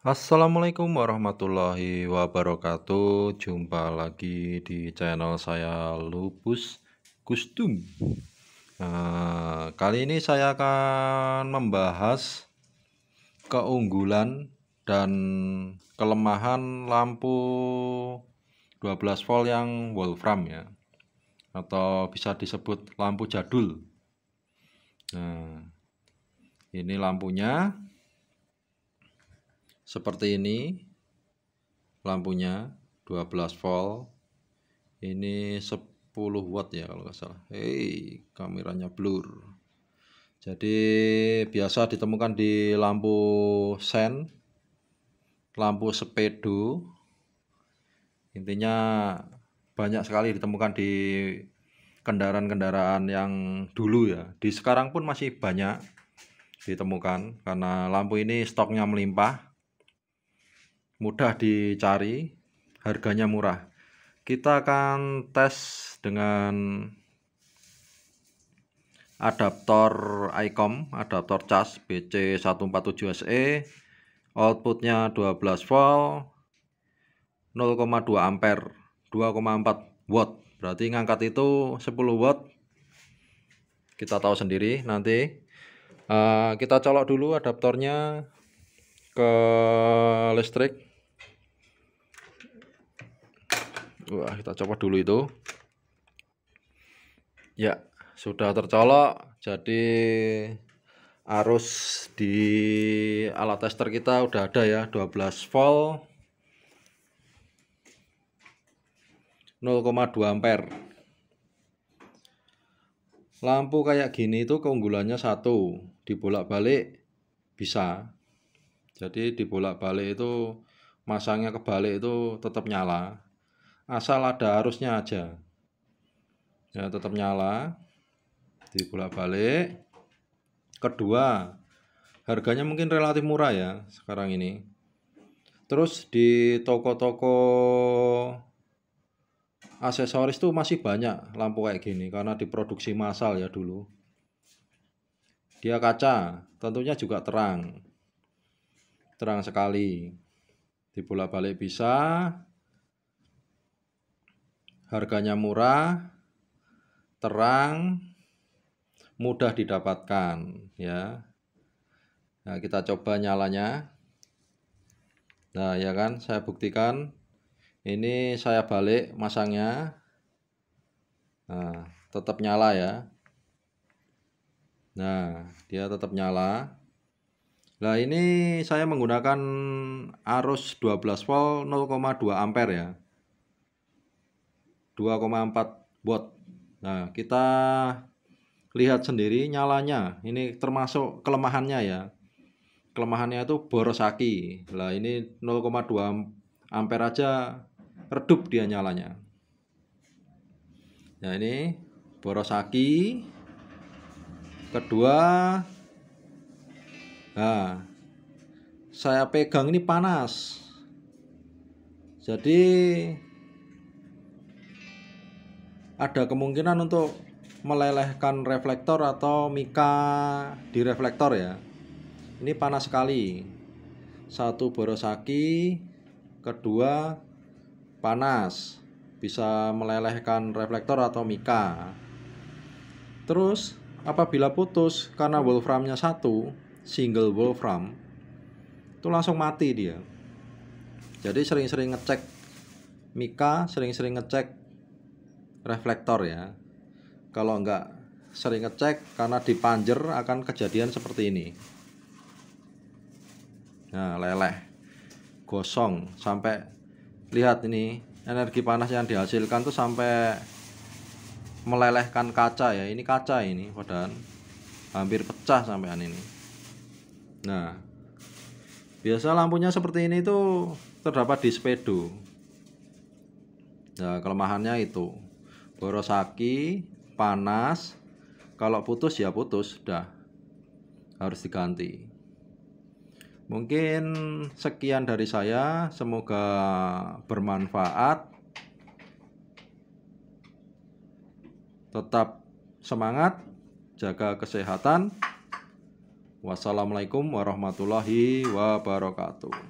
Assalamualaikum warahmatullahi wabarakatuh Jumpa lagi di channel saya Lupus Gustum. nah, Kali ini saya akan membahas Keunggulan dan kelemahan lampu 12 volt yang Wolfram ya Atau bisa disebut lampu jadul Nah ini lampunya seperti ini lampunya 12 volt ini 10 watt ya kalau nggak salah hei kameranya blur jadi biasa ditemukan di lampu sen lampu sepedo intinya banyak sekali ditemukan di kendaraan-kendaraan yang dulu ya di sekarang pun masih banyak ditemukan karena lampu ini stoknya melimpah mudah dicari, harganya murah. Kita akan tes dengan adaptor ICOM, adaptor charge BC147SE, outputnya 12 volt, 0,2 ampere, 2,4 watt. Berarti ngangkat itu 10 watt. Kita tahu sendiri nanti. Uh, kita colok dulu adaptornya ke listrik Wah, kita coba dulu itu. Ya, sudah tercolok. Jadi arus di alat tester kita udah ada ya, 12 volt 0,2 ampere. Lampu kayak gini itu keunggulannya satu, dibolak-balik bisa. Jadi dibolak-balik itu masangnya kebalik itu tetap nyala asal ada arusnya aja ya tetap nyala di bolak balik kedua harganya mungkin relatif murah ya sekarang ini terus di toko-toko aksesoris tuh masih banyak lampu kayak gini karena diproduksi massal ya dulu dia kaca tentunya juga terang terang sekali di bolak balik bisa harganya murah, terang, mudah didapatkan ya. Nah, kita coba nyalanya. Nah, ya kan saya buktikan ini saya balik masangnya. Nah, tetap nyala ya. Nah, dia tetap nyala. Nah, ini saya menggunakan arus 12 volt 0,2 ampere ya. 2,4 watt nah kita lihat sendiri nyalanya ini termasuk kelemahannya ya kelemahannya itu borosaki lah ini 0,2 ampere aja redup dia nyalanya nah ini borosaki kedua nah saya pegang ini panas jadi ada kemungkinan untuk melelehkan reflektor atau mika di reflektor ya ini panas sekali satu borosaki kedua panas bisa melelehkan reflektor atau mika terus apabila putus karena wolframnya satu single wolfram itu langsung mati dia jadi sering-sering ngecek mika sering-sering ngecek reflektor ya kalau enggak sering ngecek karena di panjer akan kejadian seperti ini nah leleh gosong sampai lihat ini energi panas yang dihasilkan tuh sampai melelehkan kaca ya ini kaca ini padahal hampir pecah sampean ini nah biasa lampunya seperti ini tuh terdapat di spedo nah kelemahannya itu borosaki panas kalau putus ya putus sudah harus diganti mungkin sekian dari saya semoga bermanfaat tetap semangat jaga kesehatan wassalamualaikum warahmatullahi wabarakatuh